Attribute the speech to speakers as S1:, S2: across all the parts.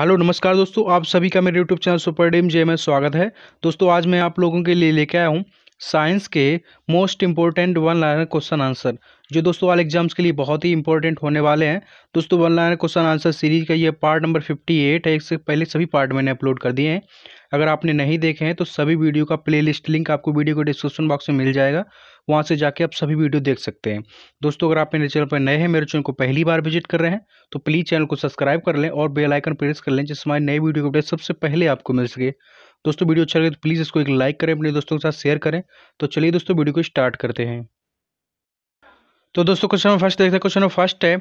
S1: hello नमस्कार दोस्तों आप सभी का मेरे यूट्यूब चैनल सुपर डीम जे में स्वागत है दोस्तों आज मैं आप लोगों के लिए लेके आया हूँ साइंस के most important one liner question answer जो दोस्तों वाले एग्जाम्स के लिए बहुत ही इंपॉर्टेंट होने वाले हैं दोस्तों one liner question answer series का ये पार्ट नंबर फिफ्टी एट है इससे पहले सभी पार्ट मैंने अपलोड कर दिए हैं अगर आपने नहीं देखे हैं तो सभी वीडियो का प्ले लिंक आपको वीडियो को डिस्क्रिप्शन बॉक्स में मिल जाएगा वहाँ से जाके आप सभी वीडियो देख सकते हैं दोस्तों अगर आप मेरे चैनल पर नए हैं मेरे चैनल को पहली बार विजिट कर रहे हैं तो प्लीज़ चैनल को सब्सक्राइब कर लें और बेलाइकन प्रेस कर लें जिससे हमारे नए वीडियो को अपडेट सबसे पहले आपको मिल सके दोस्तों वीडियो अच्छा लगे तो प्लीज़ इसको एक लाइक करें अपने दोस्तों के साथ शेयर करें तो चलिए दोस्तों वीडियो को स्टार्ट करते हैं तो दोस्तों क्वेश्चन नंबर फर्स्ट देखते हैं क्वेश्चन नंबर फर्स्ट है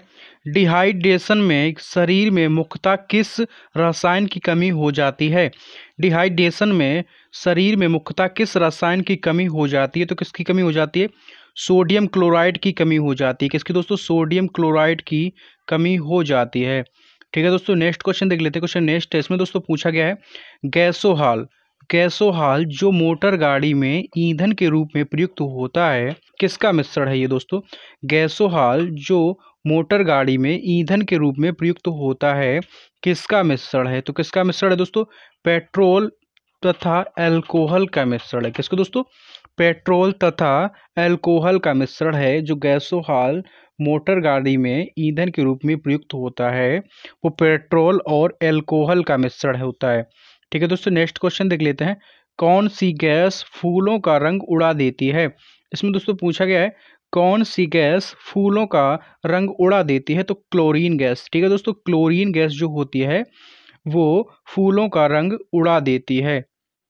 S1: डिहाइड्रेशन में शरीर में मुख्यतः किस रसायन की कमी हो जाती है डिहाइड्रेशन में शरीर में मुख्यतः किस रसायन की कमी हो जाती है तो किसकी कमी हो जाती है सोडियम क्लोराइड की कमी हो जाती है किसकी दोस्तों सोडियम क्लोराइड की कमी हो जाती है ठीक है दोस्तों नेक्स्ट क्वेश्चन देख लेते हैं क्वेश्चन नेक्स्ट है इसमें दोस्तों पूछा गया है गैसो हाल गैसो हाल जो मोटर गाड़ी में ईंधन के रूप में प्रयुक्त होता है किसका मिश्रण है ये दोस्तों गैसो हाल जो मोटर गाड़ी में ईंधन के रूप में प्रयुक्त होता है किसका मिश्रण है तो किसका मिश्रण है दोस्तों पेट्रोल तथा एल्कोहल का मिश्रण है किसको दोस्तों पेट्रोल तथा एल्कोहल का मिश्रण है जो गैसो हाल मोटर गाड़ी में ईंधन के रूप में प्रयुक्त होता है वो पेट्रोल और एल्कोहल का मिश्रण होता है ठीक है दोस्तों नेक्स्ट क्वेश्चन देख लेते हैं कौन सी गैस फूलों का रंग उड़ा देती है इसमें दोस्तों पूछा गया है कौन सी गैस फूलों का रंग उड़ा देती है तो क्लोरीन गैस ठीक है दोस्तों क्लोरीन गैस जो होती है वो फूलों का रंग उड़ा देती है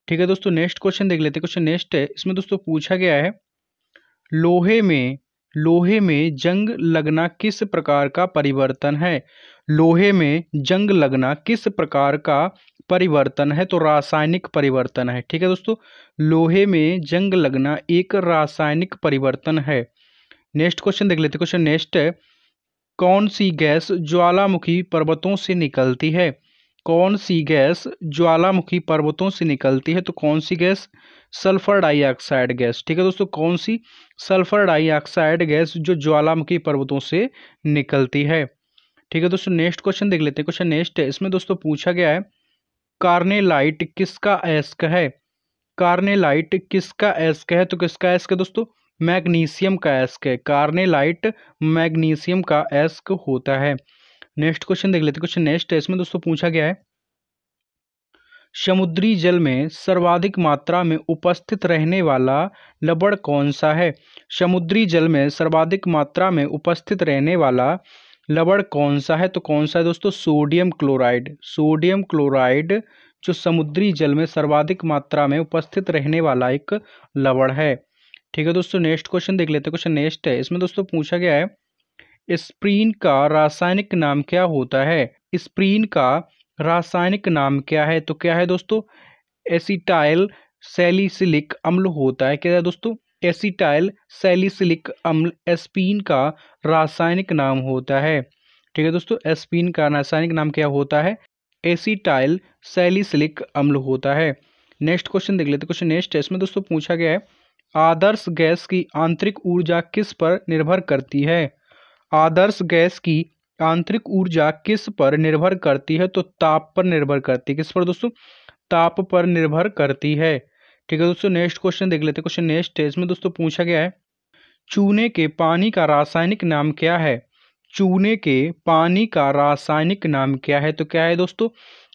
S1: ठीक है दोस्तों नेक्स्ट क्वेश्चन देख लेते हैं क्वेश्चन नेक्स्ट है इसमें दोस्तों पूछा गया है लोहे में लोहे में जंग लगना किस प्रकार का परिवर्तन है लोहे में जंग लगना किस प्रकार का परिवर्तन है तो रासायनिक परिवर्तन है ठीक है दोस्तों लोहे में जंग लगना एक रासायनिक परिवर्तन है नेक्स्ट क्वेश्चन देख लेते क्वेश्चन नेक्स्ट है कौन सी गैस ज्वालामुखी पर्वतों से निकलती है कौन सी गैस ज्वालामुखी पर्वतों से निकलती है तो कौन सी गैस सल्फर डाइऑक्साइड गैस ठीक है दोस्तों कौन सी सल्फर डाइऑक्साइड गैस जो ज्वालामुखी पर्वतों से निकलती है ठीक है दोस्तों नेक्स्ट क्वेश्चन देख लेते हैं क्वेश्चन नेक्स्ट है इसमें दोस्तों पूछा गया है कार्नेलाइट किसका एस्क है कार्नेलाइट किसका एस्क है तो किसका एस्क है दोस्तों मैग्नीशियम का एस्क है कार्नेलाइट मैग्नीशियम का एस्क होता है नेक्स्ट क्वेश्चन देख लेते क्वेश्चन नेक्स्ट है इसमें दोस्तों पूछा गया है समुद्री जल में सर्वाधिक मात्रा में उपस्थित रहने वाला लबड़ कौन सा है समुद्री जल में सर्वाधिक मात्रा में उपस्थित रहने वाला लबड़ कौन सा है तो कौन सा है दोस्तों सोडियम क्लोराइड सोडियम क्लोराइड जो समुद्री जल में सर्वाधिक मात्रा में उपस्थित रहने वाला एक लबड़ है ठीक है दोस्तों नेक्स्ट क्वेश्चन देख लेते हैं क्वेश्चन नेक्स्ट है इसमें दोस्तों पूछा गया है स्प्रीन का रासायनिक नाम क्या होता है स्प्रीन का रासायनिक नाम क्या है तो क्या है दोस्तों एसिटाइल सेलिसिलिक अम्ल होता है क्या है दोस्तों एसिटाइल सेलिसिलिक अम्ल एस्पीन का रासायनिक नाम होता है ठीक है दोस्तों एस्पीन का रासायनिक नाम क्या होता है एसिटाइल सेलिसिलिक अम्ल होता है नेक्स्ट क्वेश्चन देख लेते क्वेश्चन नेक्स्ट है इसमें दोस्तों पूछा गया है आदर्श गैस की आंतरिक ऊर्जा किस पर निर्भर करती है आदर्श गैस की आंतरिक ऊर्जा किस पर निर्भर करती है तो ताप पर निर्भर करती है किस पर दोस्तों ताप पर निर्भर करती है ठीक है दोस्तों नेक्स्ट क्वेश्चन देख लेते हैं क्वेश्चन नेक्स्ट है इसमें दोस्तों पूछा गया है चूने के पानी का रासायनिक नाम क्या है चूने के पानी का रासायनिक नाम क्या है तो क्या है दोस्तों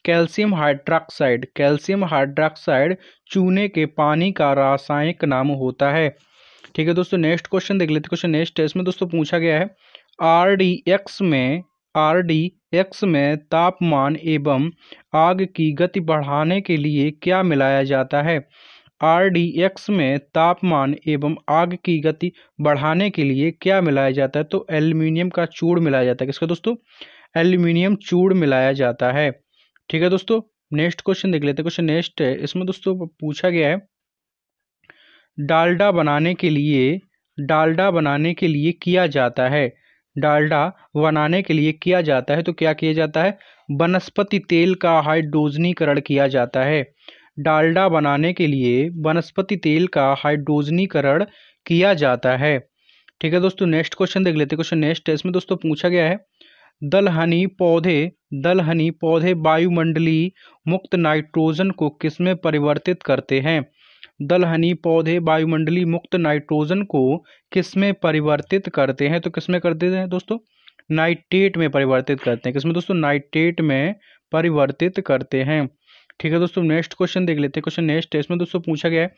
S1: कैल्शियम हाइड्रोक्साइड कैल्शियम हाइड्रोक्साइड चूने के पानी का रासायनिक नाम होता है ठीक है दोस्तों नेक्स्ट क्वेश्चन देख लेते क्वेश्चन नेक्स्ट टेस्ट इसमें दोस्तों पूछा गया है आर डी एक्स में आर डी एक्स में तापमान एवं आग की गति बढ़ाने के लिए क्या मिलाया जाता है आर डी एक्स में तापमान एवं आग की गति बढ़ाने के लिए क्या मिलाया जाता है तो एल्यूमिनियम का चूड़ मिलाया जाता है किसका दोस्तों एल्यूमिनियम चूड़ मिलाया जाता है ठीक है दोस्तों नेक्स्ट क्वेश्चन देख लेते हैं क्वेश्चन नेक्स्ट है इसमें दोस्तों पूछा गया है डालडा बनाने के लिए डालडा बनाने के लिए किया जाता है डालडा बनाने के लिए किया जाता है तो क्या किया जाता है वनस्पति तेल का हाइड्रोजनीकरण किया जाता है डालडा बनाने के लिए वनस्पति तेल का हाइड्रोजनीकरण किया जाता है ठीक है दोस्तों नेक्स्ट क्वेश्चन देख लेते हैं क्वेश्चन नेक्स्ट है इसमें दोस्तों पूछा गया है दलहनी पौधे दलहनी पौधे वायुमंडलीय मुक्त नाइट्रोजन को किसमें परिवर्तित करते हैं दलहनी पौधे वायुमंडली मुक्त नाइट्रोजन को किस में परिवर्तित करते हैं तो किस में करते हैं दोस्तों नाइट्रेट में परिवर्तित करते हैं किसमें दोस्तों नाइट्रेट में परिवर्तित करते हैं ठीक है दोस्तों नेक्स्ट क्वेश्चन देख लेते हैं क्वेश्चन नेक्स्ट इसमें दोस्तों पूछा गया है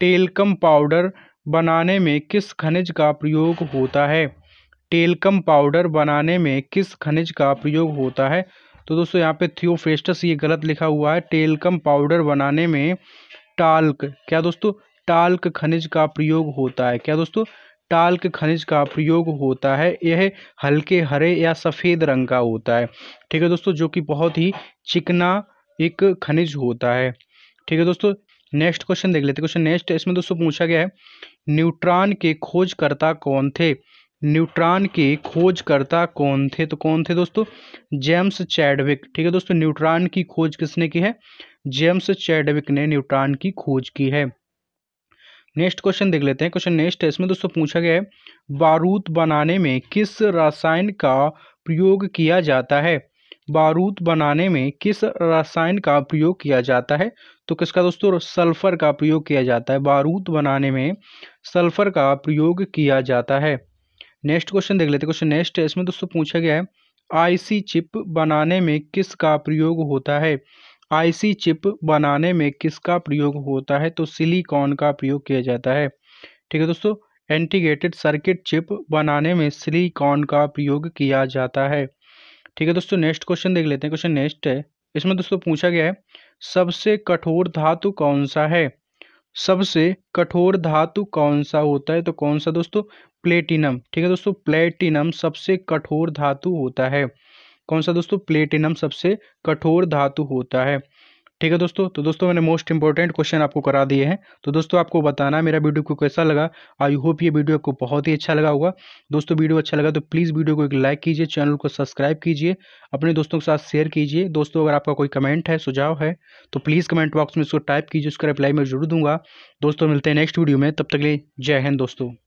S1: टेलकम पाउडर बनाने में किस खनिज का प्रयोग होता है टेलकम पाउडर बनाने में किस खनिज का प्रयोग होता है तो दोस्तों यहाँ पे थियोफ्रेस्टस ये गलत लिखा हुआ है टेलकम पाउडर बनाने में टाल्क क्या दोस्तों टाल्क खनिज का प्रयोग होता है क्या दोस्तों टाल्क खनिज का प्रयोग होता है यह हल्के हरे या सफ़ेद रंग का होता है ठीक है दोस्तों जो कि बहुत ही चिकना एक खनिज होता है ठीक है दोस्तों नेक्स्ट क्वेश्चन देख लेते क्वेश्चन नेक्स्ट इसमें दोस्तों पूछा गया है न्यूट्रॉन के खोजकर्ता कौन थे न्यूट्रॉन के खोजकर्ता कौन थे तो कौन थे दोस्तों जेम्स चैडविक ठीक है दोस्तों न्यूट्रॉन की खोज किसने की है जेम्स चैडविक ने न्यूट्रॉन की खोज की है नेक्स्ट क्वेश्चन देख लेते हैं क्वेश्चन नेक्स्ट है इसमें दोस्तों पूछा गया है बारूद बनाने में किस रसायन का प्रयोग किया जाता है बारूद बनाने में किस रसायन का प्रयोग किया जाता है तो किसका दोस्तों सल्फर का प्रयोग किया जाता है बारूद बनाने में सल्फर का प्रयोग किया जाता है नेक्स्ट क्वेश्चन देख लेते क्वेश्चन नेक्स्ट इसमें दोस्तों पूछा गया है आईसी चिप बनाने में किसका प्रयोग होता है आईसी चिप बनाने में किसका प्रयोग होता है तो सिलिकॉन का प्रयोग किया जाता है ठीक है दोस्तों एंटीग्रेटेड सर्किट चिप बनाने में सिलिकॉन का प्रयोग किया जाता है ठीक है दोस्तों नेक्स्ट क्वेश्चन देख लेते हैं क्वेश्चन नेक्स्ट है इसमें दोस्तों पूछा गया है सबसे कठोर धातु कौन सा है सबसे कठोर धातु कौन सा होता है तो कौन सा दोस्तों प्लेटिनम ठीक है दोस्तों प्लेटिनम सबसे कठोर धातु होता है कौन सा दोस्तों प्लेटिनम सबसे कठोर धातु होता है ठीक है दोस्तों तो दोस्तों मैंने मोस्ट इंपॉर्टेंट क्वेश्चन आपको करा दिए हैं तो दोस्तों आपको बताना मेरा वीडियो को कैसा लगा आई होप ये वीडियो आपको बहुत ही अच्छा लगा होगा दोस्तों वीडियो अच्छा लगा तो प्लीज़ वीडियो को एक लाइक कीजिए चैनल को सब्सक्राइब कीजिए अपने दोस्तों के साथ शेयर कीजिए दोस्तों अगर आपका कोई कमेंट है सुझाव है तो प्लीज़ कमेंट बॉक्स में इसको टाइप कीजिए उसका रिप्लाई मैं जरूर दूंगा दोस्तों मिलते हैं नेक्स्ट वीडियो में तब तक लिए जय हिंद दोस्तों